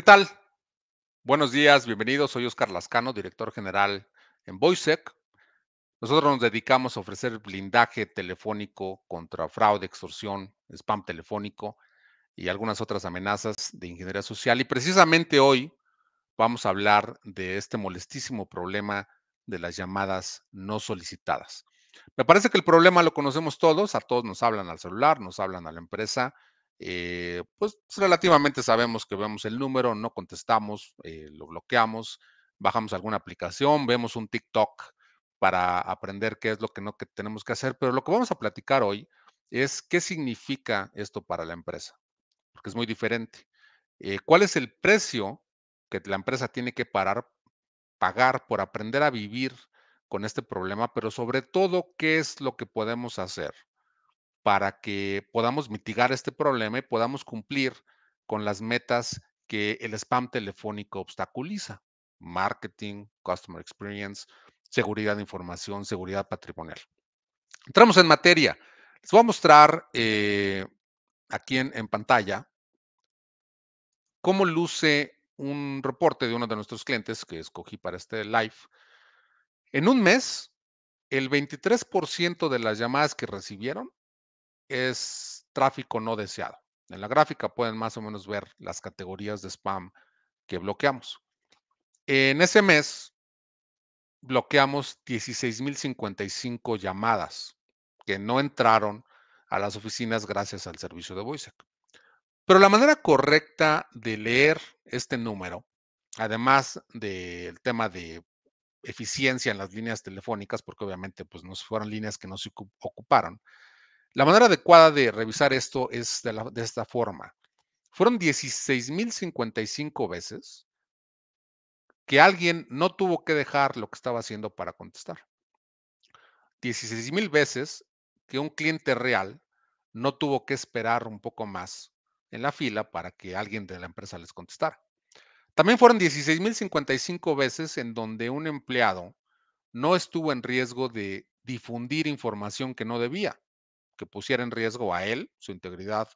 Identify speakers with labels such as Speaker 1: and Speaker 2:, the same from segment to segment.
Speaker 1: ¿Qué tal? Buenos días, bienvenidos. Soy Oscar Lascano, director general en Voicec. Nosotros nos dedicamos a ofrecer blindaje telefónico contra fraude, extorsión, spam telefónico y algunas otras amenazas de ingeniería social. Y precisamente hoy vamos a hablar de este molestísimo problema de las llamadas no solicitadas. Me parece que el problema lo conocemos todos, a todos nos hablan al celular, nos hablan a la empresa, eh, pues relativamente sabemos que vemos el número, no contestamos, eh, lo bloqueamos, bajamos alguna aplicación, vemos un TikTok para aprender qué es lo que no que tenemos que hacer, pero lo que vamos a platicar hoy es qué significa esto para la empresa, porque es muy diferente. Eh, ¿Cuál es el precio que la empresa tiene que pagar por aprender a vivir con este problema, pero sobre todo qué es lo que podemos hacer para que podamos mitigar este problema y podamos cumplir con las metas que el spam telefónico obstaculiza. Marketing, Customer Experience, seguridad de información, seguridad patrimonial. Entramos en materia. Les voy a mostrar eh, aquí en pantalla cómo luce un reporte de uno de nuestros clientes que escogí para este live. En un mes, el 23% de las llamadas que recibieron es tráfico no deseado. En la gráfica pueden más o menos ver las categorías de spam que bloqueamos. En ese mes bloqueamos 16.055 llamadas que no entraron a las oficinas gracias al servicio de voice Pero la manera correcta de leer este número, además del tema de eficiencia en las líneas telefónicas, porque obviamente pues, no fueron líneas que no se ocuparon, la manera adecuada de revisar esto es de, esta forma. Fueron 16.055 veces que alguien no tuvo que dejar lo que estaba haciendo para contestar. 16.000 veces que un cliente real no tuvo que esperar un poco más en la fila para que alguien de la empresa les contestara. También fueron 16.055 veces en donde un empleado no estuvo en riesgo de difundir información que no debía que pusiera en riesgo a él, su integridad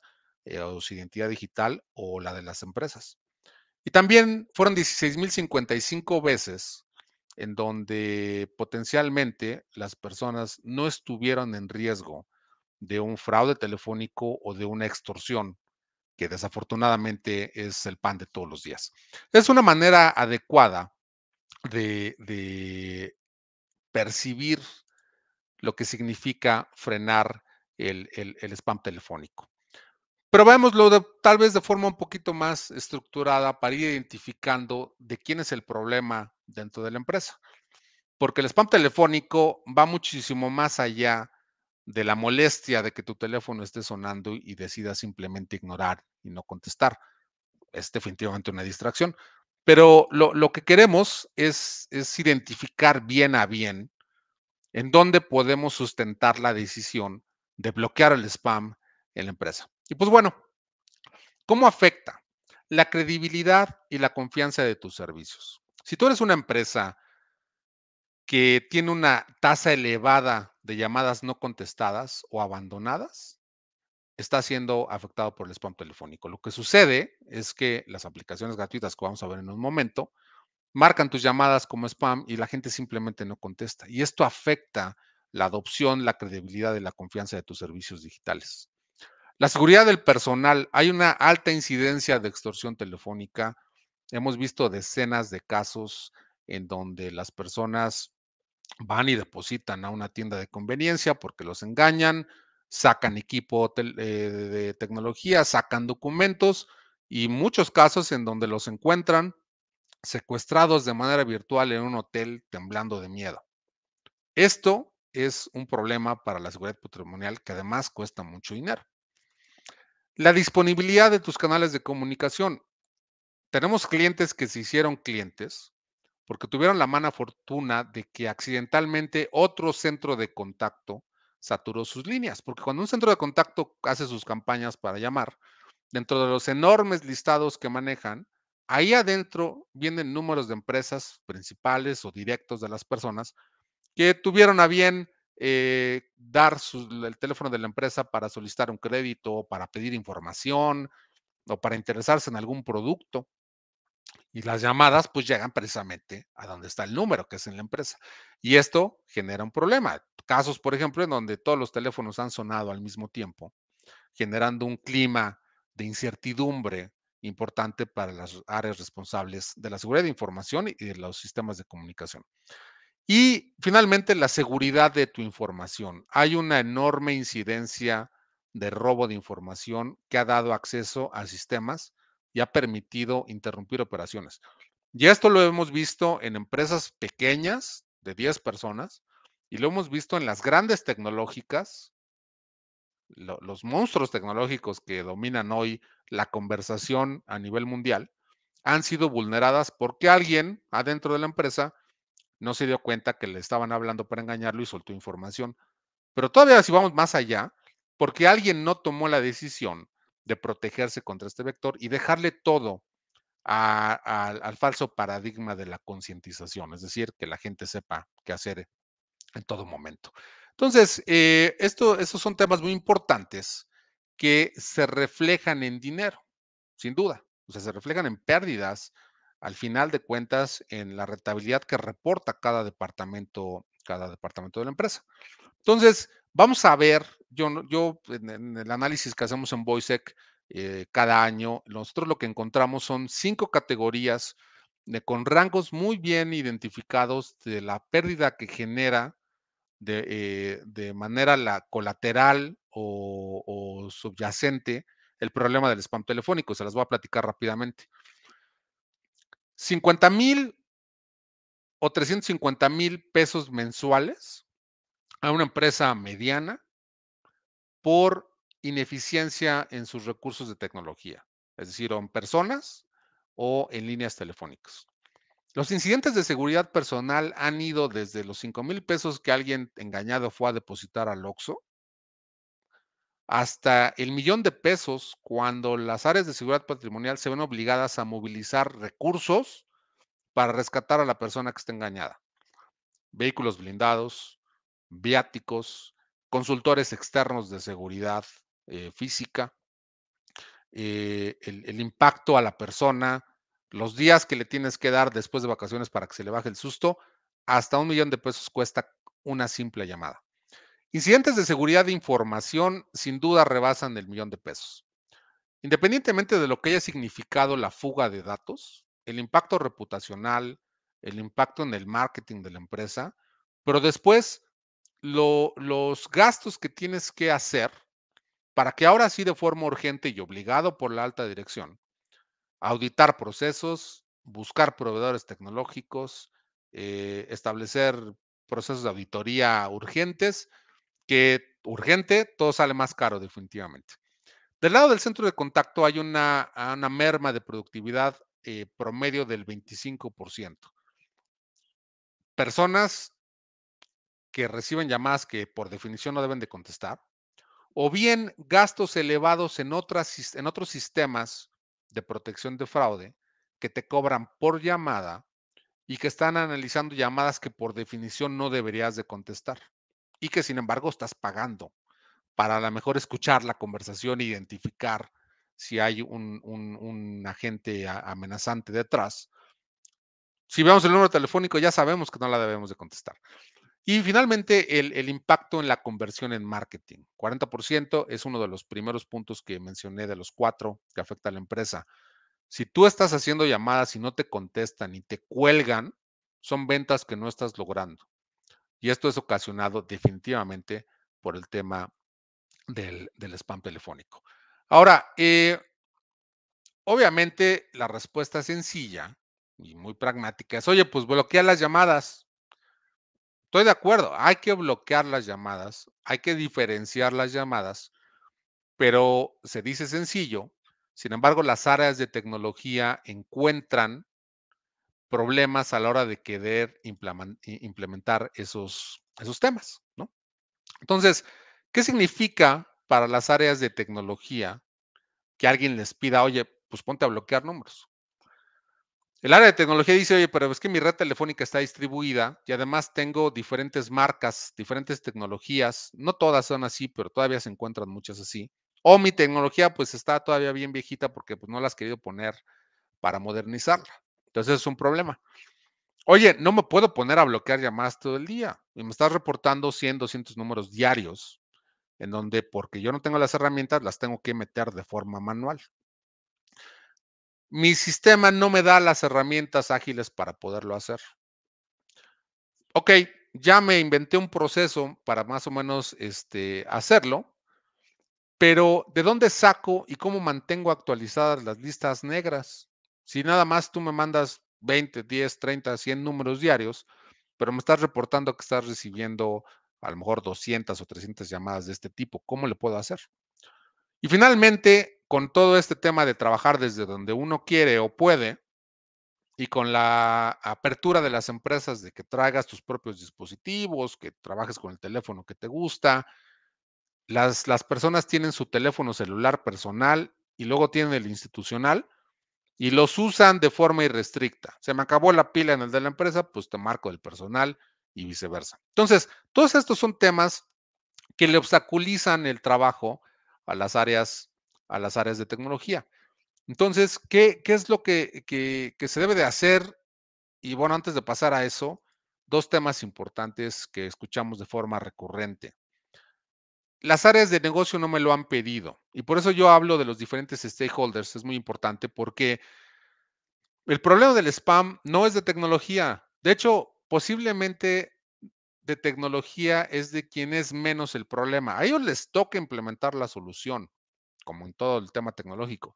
Speaker 1: eh, o su identidad digital o la de las empresas. Y también fueron 16.055 veces en donde potencialmente las personas no estuvieron en riesgo de un fraude telefónico o de una extorsión, que desafortunadamente es el pan de todos los días. Es una manera adecuada de percibir lo que significa frenar el, spam telefónico. Pero veámoslo tal vez de forma un poquito más estructurada para ir identificando de quién es el problema dentro de la empresa. Porque el spam telefónico va muchísimo más allá de la molestia de que tu teléfono esté sonando y decidas simplemente ignorar y no contestar. Es definitivamente una distracción. Pero lo, que queremos es identificar bien a bien en dónde podemos sustentar la decisión de bloquear el spam en la empresa. Y pues bueno, ¿cómo afecta la credibilidad y la confianza de tus servicios? Si tú eres una empresa que tiene una tasa elevada de llamadas no contestadas o abandonadas, está siendo afectado por el spam telefónico. Lo que sucede es que las aplicaciones gratuitas que vamos a ver en un momento marcan tus llamadas como spam y la gente simplemente no contesta. Y esto afecta la adopción, la credibilidad y la confianza de tus servicios digitales. La seguridad del personal. Hay una alta incidencia de extorsión telefónica. Hemos visto decenas de casos en donde las personas van y depositan a una tienda de conveniencia porque los engañan, sacan equipo eh, de tecnología, sacan documentos y muchos casos en donde los encuentran secuestrados de manera virtual en un hotel temblando de miedo. Esto es un problema para la seguridad patrimonial que además cuesta mucho dinero. La disponibilidad de tus canales de comunicación. Tenemos clientes que se hicieron clientes porque tuvieron la mala fortuna de que accidentalmente otro centro de contacto saturó sus líneas, porque cuando un centro de contacto hace sus campañas para llamar, dentro de los enormes listados que manejan, ahí adentro vienen números de empresas principales o directos de las personas que tuvieron a bien eh, dar el teléfono de la empresa para solicitar un crédito, para pedir información o para interesarse en algún producto. Y las llamadas pues llegan precisamente a donde está el número, que es en la empresa. Y esto genera un problema. Casos, por ejemplo, en donde todos los teléfonos han sonado al mismo tiempo, generando un clima de incertidumbre importante para las áreas responsables de la seguridad de información y de los sistemas de comunicación. Y finalmente, la seguridad de tu información. Hay una enorme incidencia de robo de información que ha dado acceso a sistemas y ha permitido interrumpir operaciones. Y esto lo hemos visto en empresas pequeñas de 10 personas y lo hemos visto en las grandes tecnológicas, los monstruos tecnológicos que dominan hoy la conversación a nivel mundial, han sido vulneradas porque alguien adentro de la empresa no se dio cuenta que le estaban hablando para engañarlo y soltó información. Pero todavía si vamos más allá, porque alguien no tomó la decisión de protegerse contra este vector y dejarle todo al falso paradigma de la concientización, es decir, que la gente sepa qué hacer en todo momento. Entonces, eh, esto, estos son temas muy importantes que se reflejan en dinero, sin duda. O sea, se reflejan en pérdidas al final de cuentas en la rentabilidad que reporta cada departamento, cada departamento de la empresa. Entonces, vamos a ver, yo, yo en, el análisis que hacemos en Boisec eh, cada año, nosotros lo que encontramos son cinco categorías de, con rangos muy bien identificados de la pérdida que genera de, eh, manera la colateral o, o, subyacente el problema del spam telefónico. Se las voy a platicar rápidamente. 50 mil o 350 mil pesos mensuales a una empresa mediana por ineficiencia en sus recursos de tecnología, es decir, en personas o en líneas telefónicas. Los incidentes de seguridad personal han ido desde los 5 mil pesos que alguien engañado fue a depositar al OXO hasta el millón de pesos cuando las áreas de seguridad patrimonial se ven obligadas a movilizar recursos para rescatar a la persona que está engañada. Vehículos blindados, viáticos, consultores externos de seguridad eh, física, eh, el impacto a la persona, los días que le tienes que dar después de vacaciones para que se le baje el susto, hasta un millón de pesos cuesta una simple llamada. Incidentes de seguridad de información sin duda rebasan el millón de pesos. Independientemente de lo que haya significado la fuga de datos, el impacto reputacional, el impacto en el marketing de la empresa, pero después los gastos que tienes que hacer para que ahora sí de forma urgente y obligado por la alta dirección, auditar procesos, buscar proveedores tecnológicos, eh, establecer procesos de auditoría urgentes que urgente, todo sale más caro definitivamente. Del lado del centro de contacto hay una, una merma de productividad eh, promedio del 25%. Personas que reciben llamadas que por definición no deben de contestar, o bien gastos elevados en, otras, en otros sistemas de protección de fraude que te cobran por llamada y que están analizando llamadas que por definición no deberías de contestar y que sin embargo estás pagando para a lo mejor escuchar la conversación e identificar si hay un, agente amenazante detrás. Si vemos el número telefónico, ya sabemos que no la debemos de contestar. Y finalmente, el, el, impacto en la conversión en marketing. 40% es uno de los primeros puntos que mencioné de los cuatro que afecta a la empresa. Si tú estás haciendo llamadas y no te contestan y te cuelgan, son ventas que no estás logrando. Y esto es ocasionado definitivamente por el tema del, spam telefónico. Ahora, eh, obviamente la respuesta sencilla y muy pragmática es, oye, pues bloquea las llamadas. Estoy de acuerdo, hay que bloquear las llamadas, hay que diferenciar las llamadas, pero se dice sencillo. Sin embargo, las áreas de tecnología encuentran problemas a la hora de querer implementar esos, esos temas, ¿no? Entonces, ¿qué significa para las áreas de tecnología que alguien les pida, oye, pues ponte a bloquear números? El área de tecnología dice, oye, pero es que mi red telefónica está distribuida y además tengo diferentes marcas, diferentes tecnologías, no todas son así, pero todavía se encuentran muchas así. O mi tecnología pues está todavía bien viejita porque pues no la has querido poner para modernizarla. Entonces es un problema. Oye, no me puedo poner a bloquear llamadas todo el día y me estás reportando 100, 200 números diarios en donde porque yo no tengo las herramientas, las tengo que meter de forma manual. Mi sistema no me da las herramientas ágiles para poderlo hacer. Ok, ya me inventé un proceso para más o menos este, hacerlo, pero ¿de dónde saco y cómo mantengo actualizadas las listas negras? Si nada más tú me mandas 20, 10, 30, 100 números diarios, pero me estás reportando que estás recibiendo a lo mejor 200 o 300 llamadas de este tipo, ¿cómo le puedo hacer? Y finalmente, con todo este tema de trabajar desde donde uno quiere o puede, y con la apertura de las empresas de que traigas tus propios dispositivos, que trabajes con el teléfono que te gusta, las, las personas tienen su teléfono celular personal y luego tienen el institucional, y los usan de forma irrestricta. Se me acabó la pila en el de la empresa, pues te marco del personal y viceversa. Entonces, todos estos son temas que le obstaculizan el trabajo a las áreas, a las áreas de tecnología. Entonces, ¿qué, qué es lo que, que se debe de hacer? Y bueno, antes de pasar a eso, dos temas importantes que escuchamos de forma recurrente las áreas de negocio no me lo han pedido. Y por eso yo hablo de los diferentes stakeholders. Es muy importante porque el problema del spam no es de tecnología. De hecho, posiblemente de tecnología es de quien es menos el problema. A ellos les toca implementar la solución, como en todo el tema tecnológico.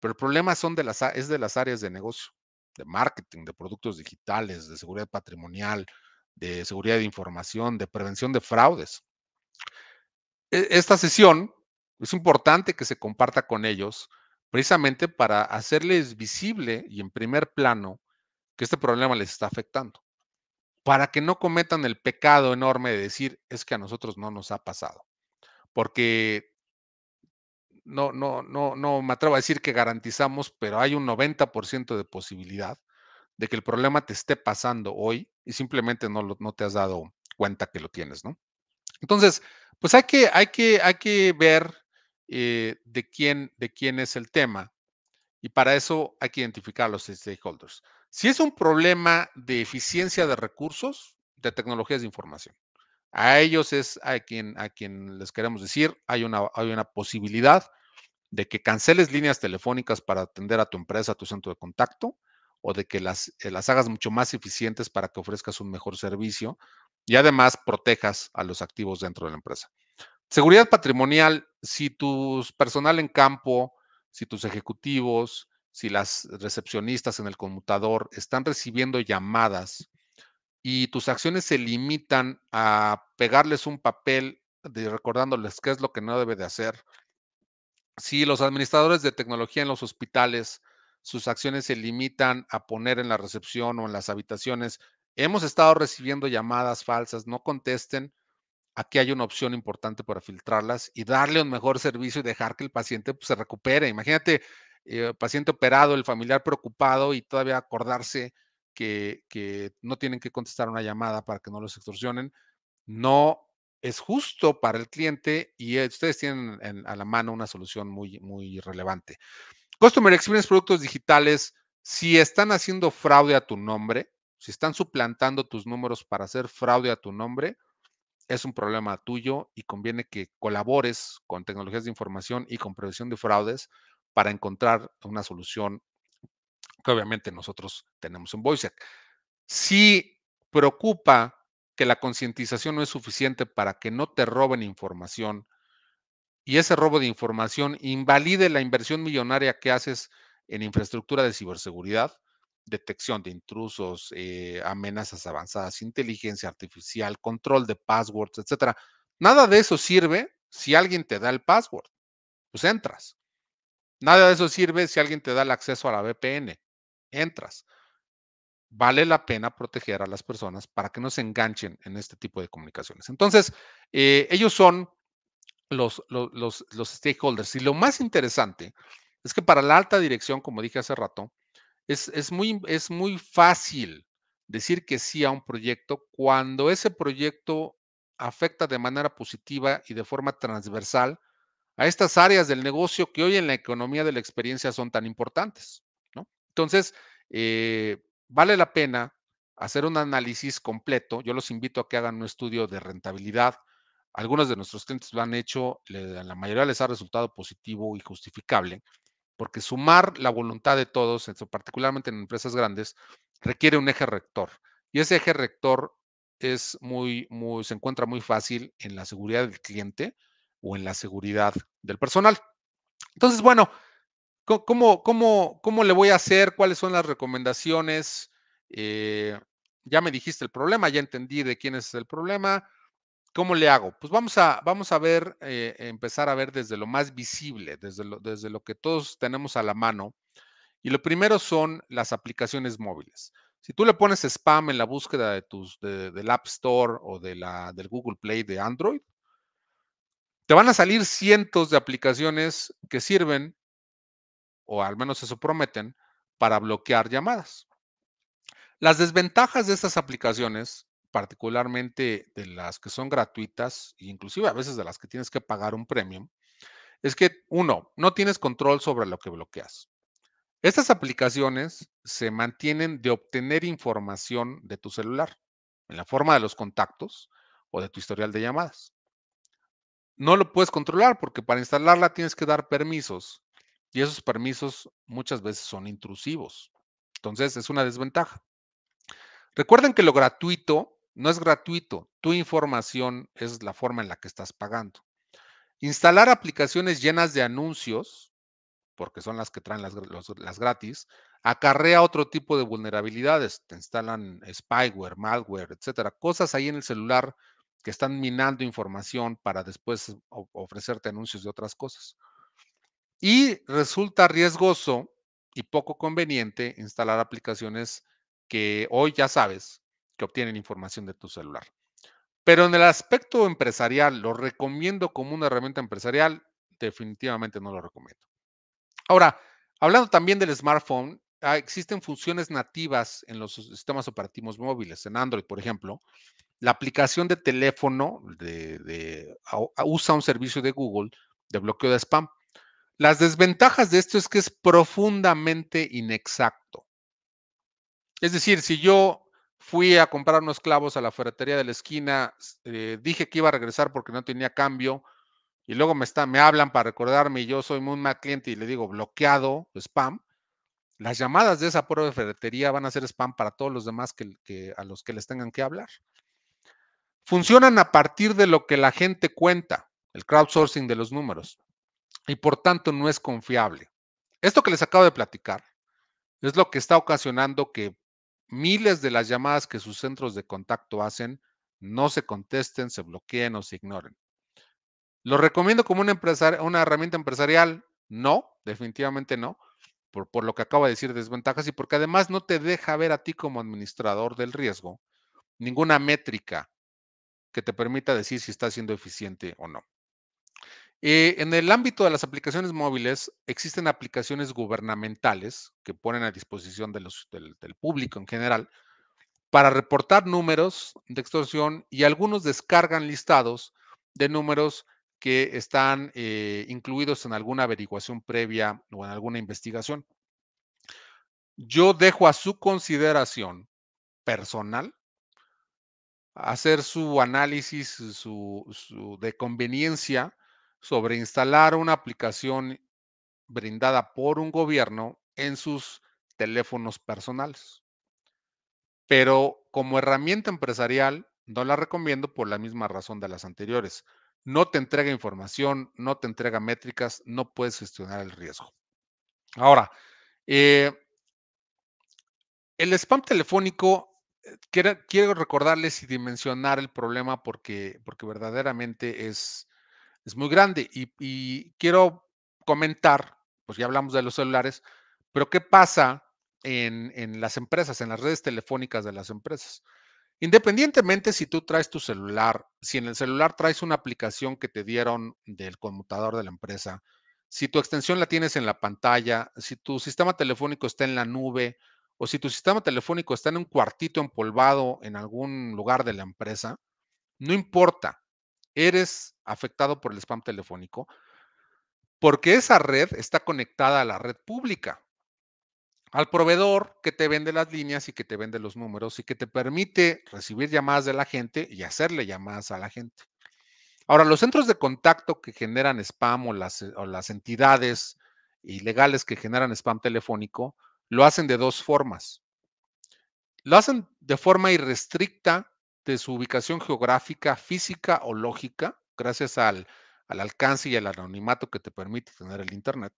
Speaker 1: Pero el problema son de las, es de las áreas de negocio, de marketing, de productos digitales, de seguridad patrimonial, de seguridad de información, de prevención de fraudes. E-, esta sesión es importante que se comparta con ellos precisamente para hacerles visible y en primer plano que este problema les está afectando, para que no cometan el pecado enorme de decir es que a nosotros no nos ha pasado, porque no, no, no, no me atrevo a decir que garantizamos, pero hay un 90% de posibilidad de que el problema te esté pasando hoy y simplemente no, no te has dado cuenta que lo tienes, ¿no? Entonces, pues hay que, hay que, hay que ver eh, de, quién, de quién es el tema y para eso hay que identificar a los stakeholders. Si es un problema de eficiencia de recursos, de tecnologías de información, a ellos es a quien, a quien les queremos decir, hay una, hay una posibilidad de que canceles líneas telefónicas para atender a tu empresa, a tu centro de contacto, o de que las, eh, las hagas mucho más eficientes para que ofrezcas un mejor servicio y además protejas a los activos dentro de la empresa. Seguridad patrimonial, si tu personal en campo, si tus ejecutivos, si las recepcionistas en el conmutador están recibiendo llamadas y tus acciones se limitan a pegarles un papel recordándoles qué es lo que no debe de hacer. Si los administradores de tecnología en los hospitales, sus acciones se limitan a poner en la recepción o en las habitaciones Hemos estado recibiendo llamadas falsas, no contesten. Aquí hay una opción importante para filtrarlas y darle un mejor servicio y dejar que el paciente pues, se recupere. Imagínate, eh, paciente operado, el familiar preocupado y todavía acordarse que, no tienen que contestar una llamada para que no los extorsionen. No es justo para el cliente y e, ustedes tienen a la mano una solución muy, muy relevante. Customer Experience Productos Digitales, si están haciendo fraude a tu nombre, si están suplantando tus números para hacer fraude a tu nombre, es un problema tuyo y conviene que colabores con tecnologías de información y con prevención de fraudes para encontrar una solución que obviamente nosotros tenemos en Boisec. Si preocupa que la concientización no es suficiente para que no te roben información y ese robo de información invalide la inversión millonaria que haces en infraestructura de ciberseguridad, detección de intrusos, eh, amenazas avanzadas, inteligencia artificial, control de passwords, etc. Nada de eso sirve si alguien te da el password. Pues entras. Nada de eso sirve si alguien te da el acceso a la VPN. Entras. Vale la pena proteger a las personas para que no se enganchen en este tipo de comunicaciones. Entonces, eh, ellos son los, los stakeholders. Y lo más interesante es que para la alta dirección, como dije hace rato, es, muy, es muy fácil decir que sí a un proyecto cuando ese proyecto afecta de manera positiva y de forma transversal a estas áreas del negocio que hoy en la economía de la experiencia son tan importantes. Entonces, eh, vale la pena hacer un análisis completo. Yo los invito a que hagan un estudio de rentabilidad. Algunos de nuestros clientes lo han hecho, la mayoría les ha resultado positivo y justificable porque sumar la voluntad de todos, particularmente en empresas grandes, requiere un eje rector. Y ese eje rector es muy, muy, se encuentra muy fácil en la seguridad del cliente o en la seguridad del personal. Entonces, bueno, ¿cómo, le voy a hacer? ¿Cuáles son las recomendaciones? Eh, ya me dijiste el problema, ya entendí de quién es el problema. ¿Cómo le hago? Pues vamos a, vamos a ver, eh, empezar a ver desde lo más visible, desde lo, desde lo que todos tenemos a la mano. Y lo primero son las aplicaciones móviles. Si tú le pones spam en la búsqueda de tus, del App Store o de la, del Google Play de Android, te van a salir cientos de aplicaciones que sirven, o al menos eso prometen, para bloquear llamadas. Las desventajas de estas aplicaciones particularmente de las que son gratuitas, inclusive a veces de las que tienes que pagar un premium, es que uno, no tienes control sobre lo que bloqueas. Estas aplicaciones se mantienen de obtener información de tu celular en la forma de los contactos o de tu historial de llamadas. No lo puedes controlar porque para instalarla tienes que dar permisos y esos permisos muchas veces son intrusivos. Entonces es una desventaja. Recuerden que lo gratuito no es gratuito. Tu información es la forma en la que estás pagando. Instalar aplicaciones llenas de anuncios, porque son las que traen las, las gratis, acarrea otro tipo de vulnerabilidades. Te instalan spyware, malware, etcétera. Cosas ahí en el celular que están minando información para después ofrecerte anuncios de otras cosas. Y resulta riesgoso y poco conveniente instalar aplicaciones que hoy ya sabes que obtienen información de tu celular. Pero en el aspecto empresarial, ¿lo recomiendo como una herramienta empresarial? Definitivamente no lo recomiendo. Ahora, hablando también del smartphone, ah, existen funciones nativas en los sistemas operativos móviles, en Android, por ejemplo. La aplicación de teléfono de, usa un servicio de Google de bloqueo de spam. Las desventajas de esto es que es profundamente inexacto. Es decir, si yo Fui a comprar unos clavos a la ferretería de la esquina. Eh, dije que iba a regresar porque no tenía cambio. Y luego me, me hablan para recordarme y yo soy muy mal cliente y le digo bloqueado, spam. Las llamadas de esa prueba de ferretería van a ser spam para todos los demás que, a los que les tengan que hablar. Funcionan a partir de lo que la gente cuenta, el crowdsourcing de los números, y por tanto no es confiable. Esto que les acabo de platicar es lo que está ocasionando que miles de las llamadas que sus centros de contacto hacen no se contesten, se bloqueen o se ignoren. ¿Lo recomiendo como una, herramienta empresarial? No, definitivamente no, por, por lo que acabo de decir, desventajas y porque además no te deja ver a ti como administrador del riesgo ninguna métrica que te permita decir si está siendo eficiente o no. Eh, en el ámbito de las aplicaciones móviles, existen aplicaciones gubernamentales que ponen a disposición del, público en general para reportar números de extorsión y algunos descargan listados de números que están eh, incluidos en alguna averiguación previa o en alguna investigación. Yo dejo a su consideración personal hacer su análisis su, de conveniencia sobre instalar una aplicación brindada por un gobierno en sus teléfonos personales. Pero como herramienta empresarial, no la recomiendo por la misma razón de las anteriores. No te entrega información, no te entrega métricas, no puedes gestionar el riesgo. Ahora, eh, el spam telefónico, eh, quiero, recordarles y dimensionar el problema porque, porque verdaderamente es, es muy grande. Y, quiero comentar, pues ya hablamos de los celulares, pero ¿qué pasa en, en, las empresas, en las redes telefónicas de las empresas? Independientemente si tú traes tu celular, si en el celular traes una aplicación que te dieron del conmutador de la empresa, si tu extensión la tienes en la pantalla, si tu sistema telefónico está en la nube o si tu sistema telefónico está en un cuartito empolvado en algún lugar de la empresa, no importa eres afectado por el spam telefónico porque esa red está conectada a la red pública, al proveedor que te vende las líneas y que te vende los números y que te permite recibir llamadas de la gente y hacerle llamadas a la gente. Ahora, los centros de contacto que generan spam o las, las entidades ilegales que generan spam telefónico lo hacen de dos formas. Lo hacen de forma irrestricta de su ubicación geográfica, física o lógica, gracias al, alcance y al anonimato que te permite tener el Internet.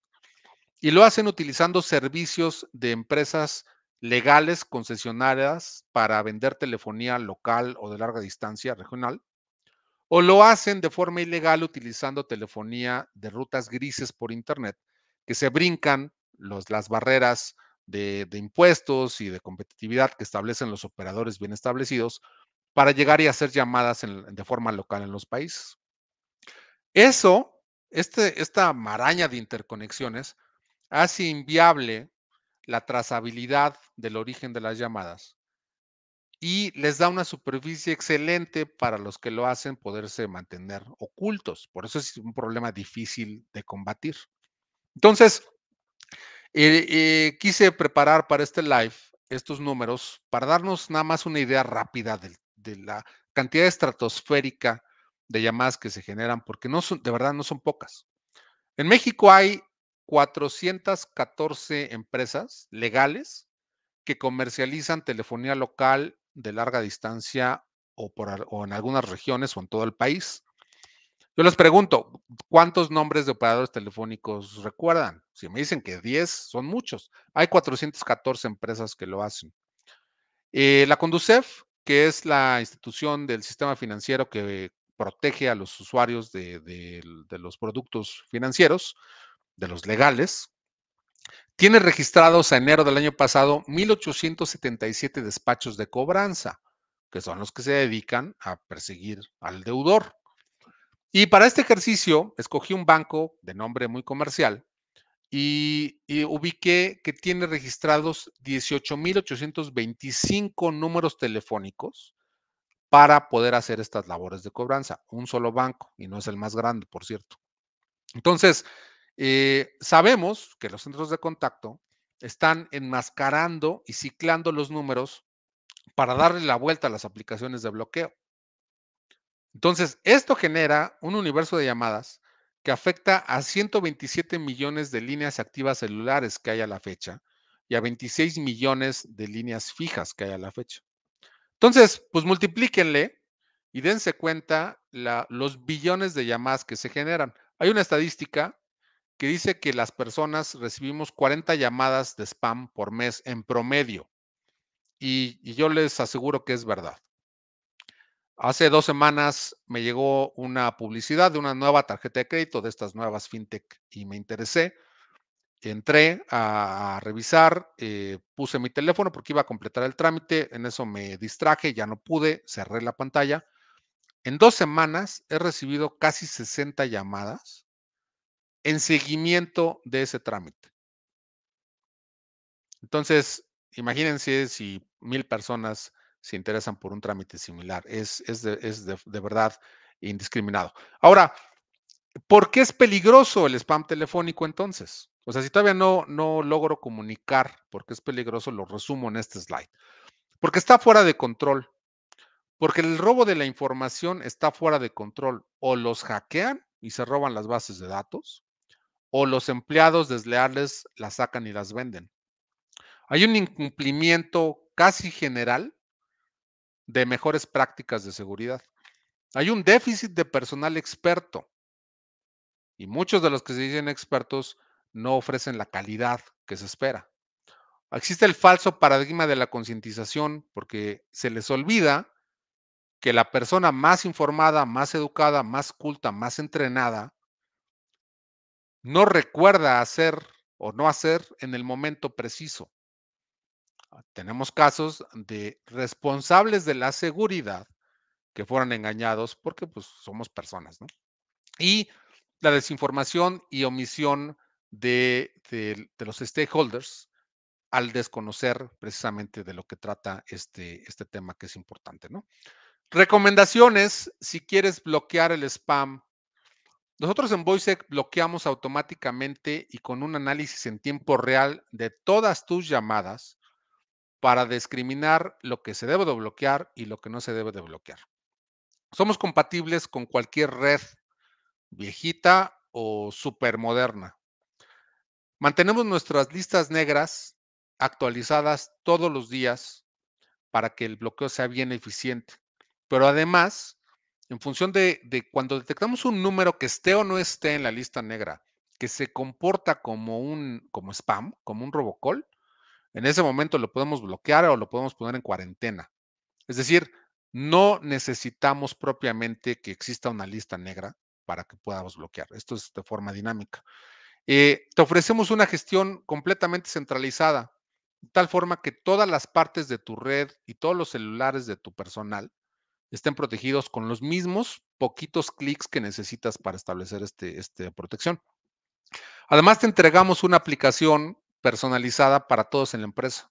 Speaker 1: Y lo hacen utilizando servicios de empresas legales concesionarias para vender telefonía local o de larga distancia regional, o lo hacen de forma ilegal utilizando telefonía de rutas grises por Internet, que se brincan los, las barreras de, de impuestos y de competitividad que establecen los operadores bien establecidos para llegar y hacer llamadas de forma local en los países. Eso, este, esta maraña de interconexiones, hace inviable la trazabilidad del origen de las llamadas y les da una superficie excelente para los que lo hacen poderse mantener ocultos. Por eso es un problema difícil de combatir. Entonces, eh, eh, quise preparar para este live estos números para darnos nada más una idea rápida del, la cantidad estratosférica de llamadas que se generan, porque no de verdad no son pocas. En México hay 414 empresas legales que comercializan telefonía local de larga distancia o, por, en algunas regiones o en todo el país. Yo les pregunto, ¿cuántos nombres de operadores telefónicos recuerdan? Si me dicen que 10, son muchos. Hay 414 empresas que lo hacen. Eh, la Conducef que es la institución del sistema financiero que protege a los usuarios de, los productos financieros, de los legales, tiene registrados a enero del año pasado 1.877 despachos de cobranza, que son los que se dedican a perseguir al deudor. Y para este ejercicio escogí un banco de nombre muy comercial y, ubiqué que tiene registrados 18.825 números telefónicos para poder hacer estas labores de cobranza. Un solo banco, y no es el más grande, por cierto. Entonces, eh, sabemos que los centros de contacto están enmascarando y ciclando los números para darle la vuelta a las aplicaciones de bloqueo. Entonces, esto genera un universo de llamadas que afecta a 127 millones de líneas activas celulares que hay a la fecha y a 26 millones de líneas fijas que hay a la fecha. Entonces, pues multiplíquenle y dense cuenta los billones de llamadas que se generan. Hay una estadística que dice que las personas recibimos 40 llamadas de spam por mes en promedio. y yo les aseguro que es verdad. Hace dos semanas me llegó una publicidad de una nueva tarjeta de crédito de estas nuevas fintech y me interesé. Entré a revisar, eh, puse mi teléfono porque iba a completar el trámite, en eso me distraje, ya no pude, cerré la pantalla. En dos semanas he recibido casi 60 llamadas en seguimiento de ese trámite. Entonces, imagínense si mil personas se interesan por un trámite similar. Es, es, de, verdad indiscriminado. Ahora, ¿por qué es peligroso el spam telefónico entonces? O sea, si todavía no, no logro comunicar por qué es peligroso, lo resumo en este slide. Porque está fuera de control. Porque el robo de la información está fuera de control. O los hackean y se roban las bases de datos, o los empleados desleales las sacan y las venden. Hay un incumplimiento casi general de mejores prácticas de seguridad. Hay un déficit de personal experto y muchos de los que se dicen expertos no ofrecen la calidad que se espera. Existe el falso paradigma de la concientización porque se les olvida que la persona más informada, más educada, más culta, más entrenada, no recuerda hacer o no hacer en el momento preciso. Ah, tenemos casos de responsables de la seguridad que fueron engañados porque pues somos personas, ¿no? Y la desinformación y omisión de, los stakeholders al desconocer precisamente de lo que trata este, este tema que es importante, ¿no? Recomendaciones, si quieres bloquear el spam. Nosotros en Voicec bloqueamos automáticamente y con un análisis en tiempo real de todas tus llamadas para discriminar lo que se debe de bloquear y lo que no se debe de bloquear. Somos compatibles con cualquier red viejita o supermoderna. Mantenemos nuestras listas negras actualizadas todos los días para que el bloqueo sea bien eficiente. Pero además, en función de, cuando detectamos un número que esté o no esté en la lista negra, que se comporta como un como spam, como un robocall, en ese momento lo podemos bloquear o lo podemos poner en cuarentena. Es decir, no necesitamos propiamente que exista una lista negra para que podamos bloquear. Esto es de forma dinámica. Eh, te ofrecemos una gestión completamente centralizada, de tal forma que todas las partes de tu red y todos los celulares de tu personal estén protegidos con los mismos poquitos clics que necesitas para establecer este, esta protección. Además, te entregamos una aplicación personalizada para todos en la empresa.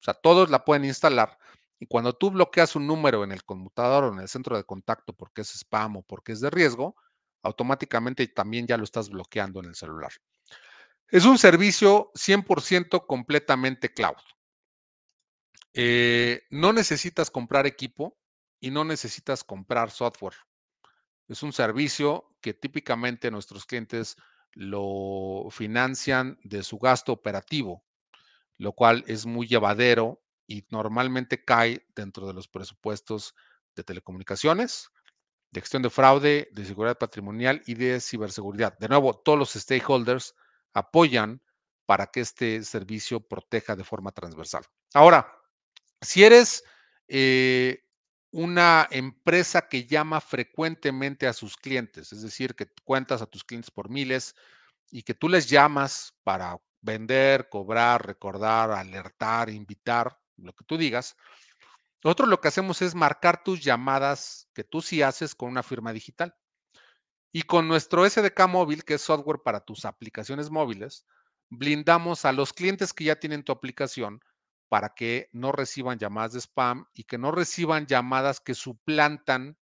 Speaker 1: O sea, todos la pueden instalar. Y cuando tú bloqueas un número en el conmutador o en el centro de contacto porque es spam o porque es de riesgo, automáticamente también ya lo estás bloqueando en el celular. Es un servicio 100% completamente cloud. Eh, no necesitas comprar equipo y no necesitas comprar software. Es un servicio que típicamente nuestros clientes lo financian de su gasto operativo, lo cual es muy llevadero y normalmente cae dentro de los presupuestos de telecomunicaciones, de gestión de fraude, de seguridad patrimonial y de ciberseguridad. De nuevo, todos los stakeholders apoyan para que este servicio proteja de forma transversal. Ahora, si eres eh, una empresa que llama frecuentemente a sus clientes, es decir, que cuentas a tus clientes por miles y que tú les llamas para vender, cobrar, recordar, alertar, invitar, lo que tú digas. Nosotros lo que hacemos es marcar tus llamadas que tú sí haces con una firma digital. Y con nuestro SDK móvil, que es software para tus aplicaciones móviles, blindamos a los clientes que ya tienen tu aplicación para que no reciban llamadas de spam y que no reciban llamadas que suplantan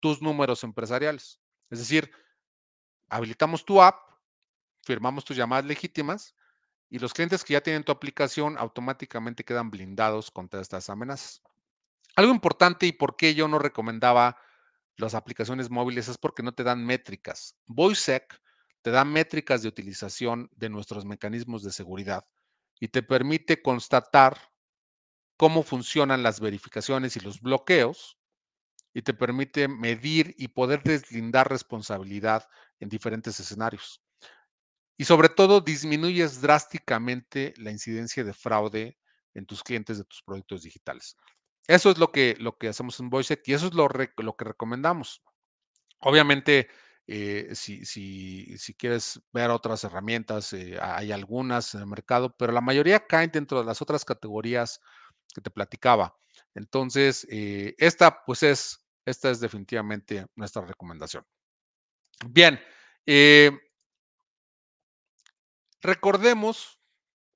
Speaker 1: tus números empresariales. Es decir, habilitamos tu app, firmamos tus llamadas legítimas y los clientes que ya tienen tu aplicación automáticamente quedan blindados contra estas amenazas. Algo importante y por qué yo no recomendaba las aplicaciones móviles es porque no te dan métricas. VoiceSec te da métricas de utilización de nuestros mecanismos de seguridad y te permite constatar cómo funcionan las verificaciones y los bloqueos y te permite medir y poder deslindar responsabilidad en diferentes escenarios. Y sobre todo disminuyes drásticamente la incidencia de fraude en tus clientes de tus productos digitales. Eso es lo que, lo que hacemos en VoiceTech y eso es lo, lo que recomendamos. Obviamente, eh, si, si, si, quieres ver otras herramientas, eh, hay algunas en el mercado, pero la mayoría caen dentro de las otras categorías que te platicaba. Entonces, eh, esta pues es, esta es definitivamente nuestra recomendación. Bien, eh, recordemos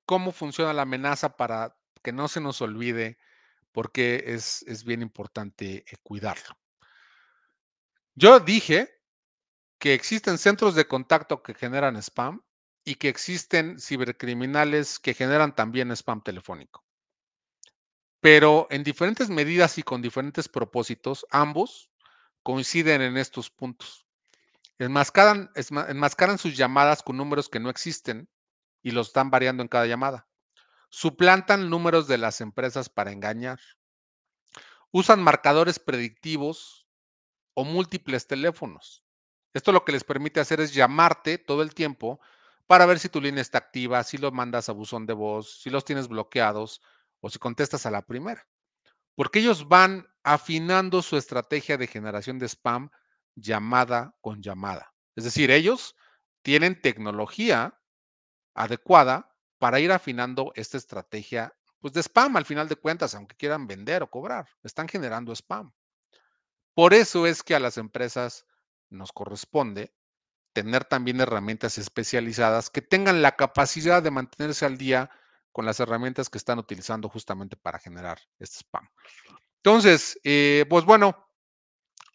Speaker 1: cómo funciona la amenaza para que no se nos olvide, porque es, es bien importante eh, cuidarlo. Yo dije que existen centros de contacto que generan spam y que existen cibercriminales que generan también spam telefónico pero en diferentes medidas y con diferentes propósitos, ambos coinciden en estos puntos. Enmascaran, sus llamadas con números que no existen y los están variando en cada llamada. Suplantan números de las empresas para engañar. Usan marcadores predictivos o múltiples teléfonos. Esto lo que les permite hacer es llamarte todo el tiempo para ver si tu línea está activa, si los mandas a buzón de voz, si los tienes bloqueados, o si contestas a la primera. Porque ellos van afinando su estrategia de generación de spam llamada con llamada. Es decir, ellos tienen tecnología adecuada para ir afinando esta estrategia pues de spam al final de cuentas, aunque quieran vender o cobrar, están generando spam. Por eso es que a las empresas nos corresponde tener también herramientas especializadas que tengan la capacidad de mantenerse al día con las herramientas que están utilizando justamente para generar este spam. Entonces, eh, pues bueno,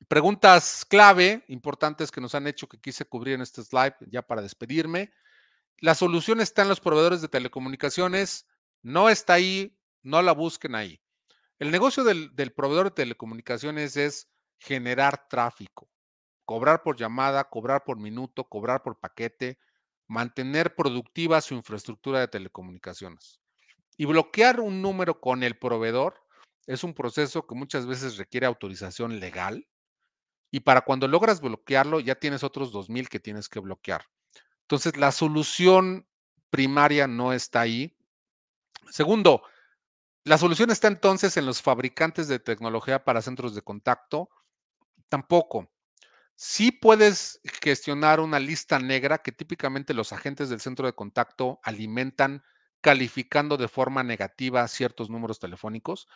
Speaker 1: preguntas clave importantes que nos han hecho que quise cubrir en este slide ya para despedirme. La solución está en los proveedores de telecomunicaciones, no está ahí, no la busquen ahí. El negocio del, del proveedor de telecomunicaciones es generar tráfico, cobrar por llamada, cobrar por minuto, cobrar por paquete, mantener productiva su infraestructura de telecomunicaciones. Y bloquear un número con el proveedor es un proceso que muchas veces requiere autorización legal y para cuando logras bloquearlo ya tienes otros 2.000 que tienes que bloquear. Entonces, la solución primaria no está ahí. Segundo, la solución está entonces en los fabricantes de tecnología para centros de contacto. Tampoco. Sí puedes gestionar una lista negra que típicamente los agentes del centro de contacto alimentan calificando de forma negativa ciertos números telefónicos,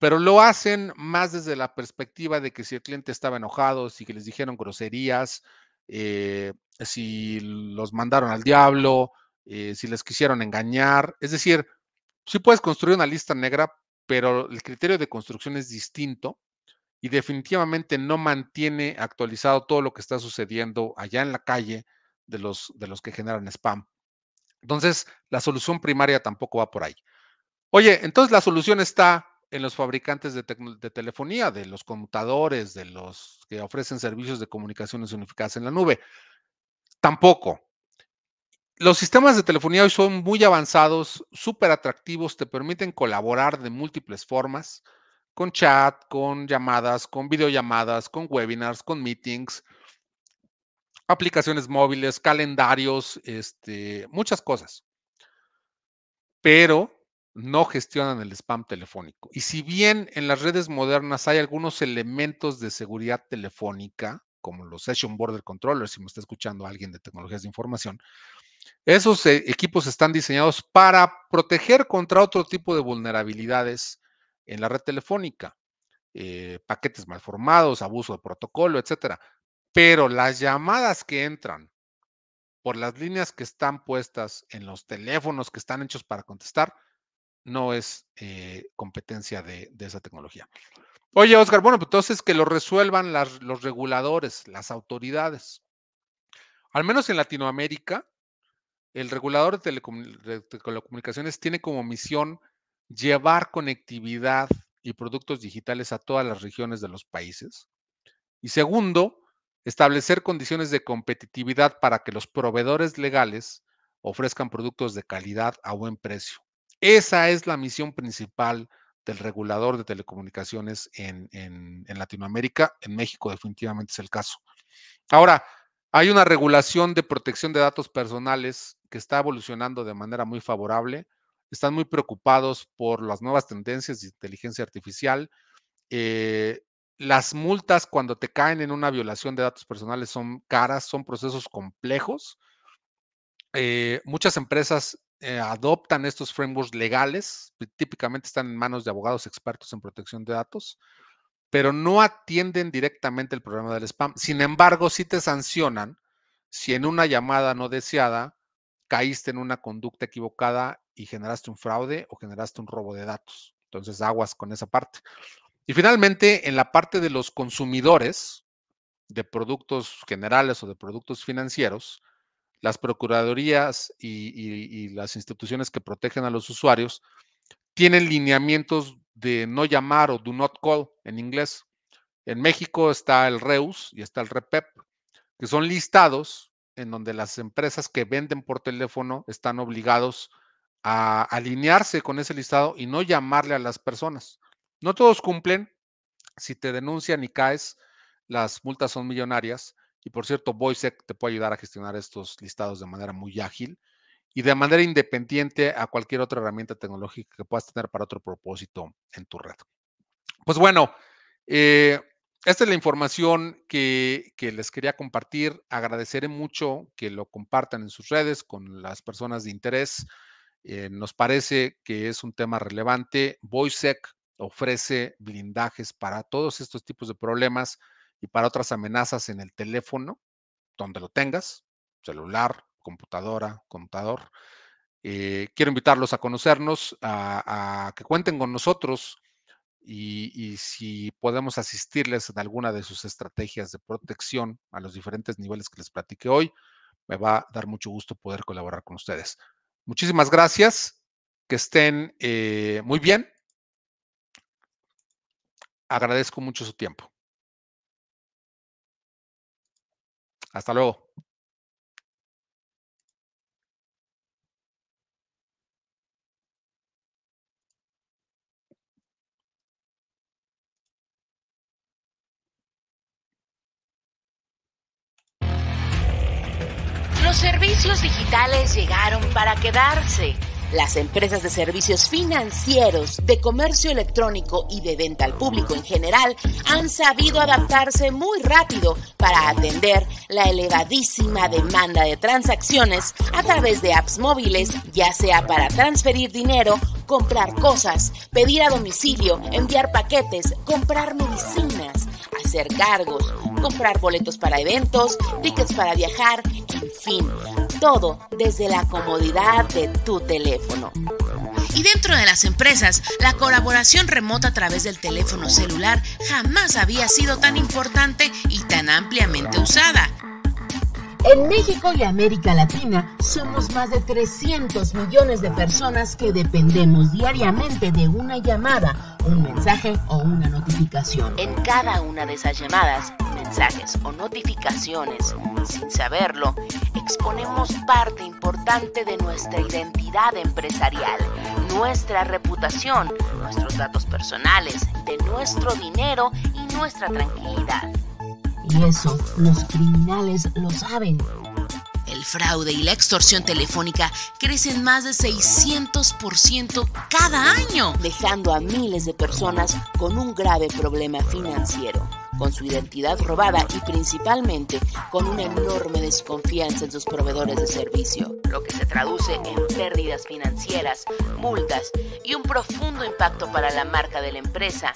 Speaker 1: pero lo hacen más desde la perspectiva de que si el cliente estaba enojado, si les dijeron groserías, eh, si los mandaron al diablo, eh, si les quisieron engañar. Es decir, sí puedes construir una lista negra, pero el criterio de construcción es distinto y definitivamente no mantiene actualizado todo lo que está sucediendo allá en la calle de los, de los que generan spam. Entonces, la solución primaria tampoco va por ahí. Oye, entonces la solución está en los fabricantes de, de, telefonía, de los computadores, de los que ofrecen servicios de comunicaciones unificadas en la nube. Tampoco. Los sistemas de telefonía hoy son muy avanzados, súper atractivos, te permiten colaborar de múltiples formas con chat, con llamadas, con videollamadas, con webinars, con meetings, aplicaciones móviles, calendarios, este, muchas cosas. Pero no gestionan el spam telefónico. Y si bien en las redes modernas hay algunos elementos de seguridad telefónica, como los Session Border Controllers, si me está escuchando alguien de tecnologías de información, esos eh, equipos están diseñados para proteger contra otro tipo de vulnerabilidades en la red telefónica, eh, paquetes mal formados, abuso de protocolo, etcétera. Pero las llamadas que entran por las líneas que están puestas en los teléfonos que están hechos para contestar, no es eh, competencia de, esa tecnología. Oye, Oscar, bueno, pues entonces que lo resuelvan los reguladores, las autoridades. Al menos en Latinoamérica, el regulador de telecomunicaciones tiene como misión llevar conectividad y productos digitales a todas las regiones de los países. Y segundo, establecer condiciones de competitividad para que los proveedores legales ofrezcan productos de calidad a buen precio. Esa es la misión principal del regulador de telecomunicaciones en, Latinoamérica. En México definitivamente es el caso. Ahora, hay una regulación de protección de datos personales que está evolucionando de manera muy favorable están muy preocupados por las nuevas tendencias de inteligencia artificial. Eh, las multas cuando te caen en una violación de datos personales son caras, son procesos complejos. Eh, muchas empresas eh, adoptan estos frameworks legales, típicamente están en manos de abogados expertos en protección de datos, pero no atienden directamente el problema del spam. Sin embargo, sí te sancionan si en una llamada no deseada caíste en una conducta equivocada y generaste un fraude o generaste un robo de datos. Entonces, aguas con esa parte. Y finalmente, en la parte de los consumidores de productos generales o de productos financieros, las procuradurías y, las instituciones que protegen a los usuarios tienen lineamientos de no llamar o do not call en inglés. En México está el REUS y está el REPEP, que son listados en donde las empresas que venden por teléfono están obligados a alinearse con ese listado y no llamarle a las personas. No todos cumplen. Si te denuncian y caes, las multas son millonarias. Y por cierto, Voicec te puede ayudar a gestionar estos listados de manera muy ágil y de manera independiente a cualquier otra herramienta tecnológica que puedas tener para otro propósito en tu red. Pues bueno, eh, esta es la información que, les quería compartir. Agradeceré mucho que lo compartan en sus redes con las personas de interés. Eh, nos parece que es un tema relevante. Voicec ofrece blindajes para todos estos tipos de problemas y para otras amenazas en el teléfono, donde lo tengas, celular, computadora, contador. Eh, quiero invitarlos a conocernos, a, que cuenten con nosotros y, y, si podemos asistirles en alguna de sus estrategias de protección a los diferentes niveles que les platiqué hoy, me va a dar mucho gusto poder colaborar con ustedes. Muchísimas gracias. Que estén eh, muy bien. Agradezco mucho su tiempo. Hasta luego.
Speaker 2: servicios digitales llegaron para quedarse. Las empresas de servicios financieros, de comercio electrónico y de venta al público en general han sabido adaptarse muy rápido para atender la elevadísima demanda de transacciones a través de apps móviles, ya sea para transferir dinero, comprar cosas, pedir a domicilio, enviar paquetes, comprar medicinas, hacer cargos, comprar boletos para eventos, tickets para viajar fin. Todo desde la comodidad de tu teléfono. Y dentro de las empresas, la colaboración remota a través del teléfono celular jamás había sido tan importante y tan ampliamente usada. En México y América Latina somos más de 300 millones de personas que dependemos diariamente de una llamada, un mensaje o una notificación. En cada una de esas llamadas, mensajes o notificaciones, sin saberlo, exponemos parte importante de nuestra identidad empresarial, nuestra reputación, nuestros datos personales, de nuestro dinero y nuestra tranquilidad. Y eso los criminales lo saben. El fraude y la extorsión telefónica crecen más de 600% cada año, dejando a miles de personas con un grave problema financiero, con su identidad robada y principalmente con una enorme desconfianza en sus proveedores de servicio, lo que se traduce en pérdidas financieras, multas y un profundo impacto para la marca de la empresa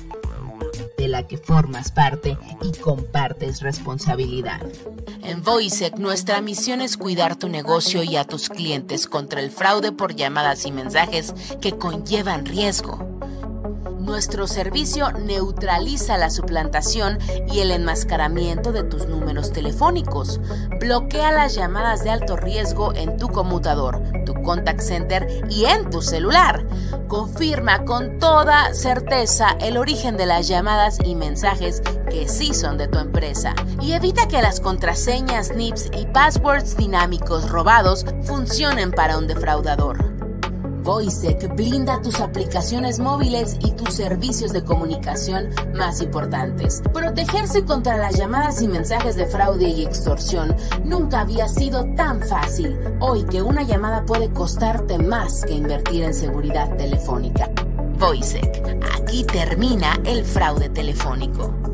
Speaker 2: de la que formas parte y compartes responsabilidad. En Voicec, nuestra misión es cuidar tu negocio y a tus clientes contra el fraude por llamadas y mensajes que conllevan riesgo. Nuestro servicio neutraliza la suplantación y el enmascaramiento de tus números telefónicos. Bloquea las llamadas de alto riesgo en tu conmutador, tu contact center y en tu celular. Confirma con toda certeza el origen de las llamadas y mensajes que sí son de tu empresa. Y evita que las contraseñas, NIPS y passwords dinámicos robados funcionen para un defraudador. Voisec blinda tus aplicaciones móviles y tus servicios de comunicación más importantes. Protegerse contra las llamadas y mensajes de fraude y extorsión nunca había sido tan fácil. Hoy que una llamada puede costarte más que invertir en seguridad telefónica. Voisec, aquí termina el fraude telefónico.